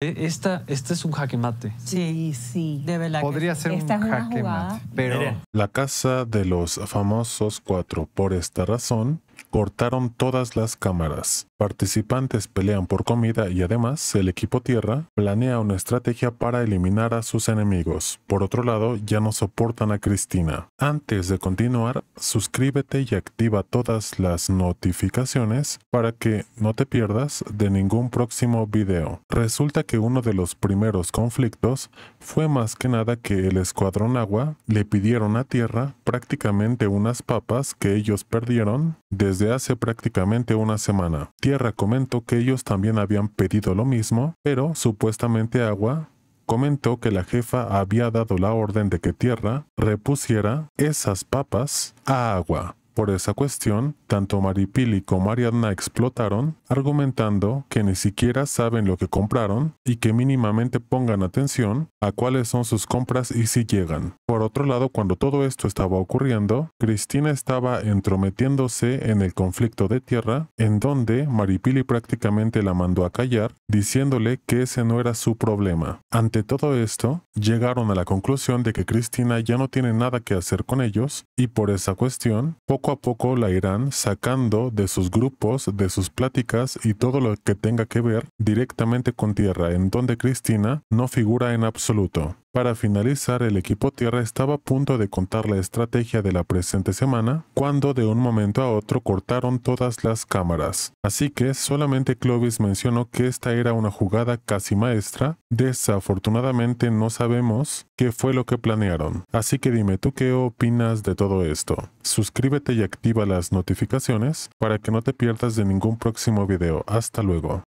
Eh, esta, este es un jaquemate. mate. Sí, sí. De verdad. Podría ser un jaquemate. mate. Pero. La casa de los famosos cuatro, por esta razón, cortaron todas las cámaras. Participantes pelean por comida y además el equipo tierra planea una estrategia para eliminar a sus enemigos. Por otro lado, ya no soportan a Cristina. Antes de continuar, suscríbete y activa todas las notificaciones para que no te pierdas de ningún próximo video. Resulta que uno de los primeros conflictos fue más que nada que el escuadrón agua le pidieron a tierra prácticamente unas papas que ellos perdieron desde hace prácticamente una semana tierra comentó que ellos también habían pedido lo mismo, pero supuestamente agua comentó que la jefa había dado la orden de que Tierra repusiera esas papas a agua. Por esa cuestión, tanto Maripili como Ariadna explotaron, argumentando que ni siquiera saben lo que compraron y que mínimamente pongan atención a cuáles son sus compras y si llegan. Por otro lado, cuando todo esto estaba ocurriendo, Cristina estaba entrometiéndose en el conflicto de tierra, en donde Maripili prácticamente la mandó a callar, diciéndole que ese no era su problema. Ante todo esto, llegaron a la conclusión de que Cristina ya no tiene nada que hacer con ellos y por esa cuestión, poco poco a poco la irán sacando de sus grupos, de sus pláticas y todo lo que tenga que ver directamente con tierra, en donde Cristina no figura en absoluto. Para finalizar, el equipo Tierra estaba a punto de contar la estrategia de la presente semana, cuando de un momento a otro cortaron todas las cámaras. Así que solamente Clovis mencionó que esta era una jugada casi maestra. Desafortunadamente no sabemos qué fue lo que planearon. Así que dime tú qué opinas de todo esto. Suscríbete y activa las notificaciones para que no te pierdas de ningún próximo video. Hasta luego.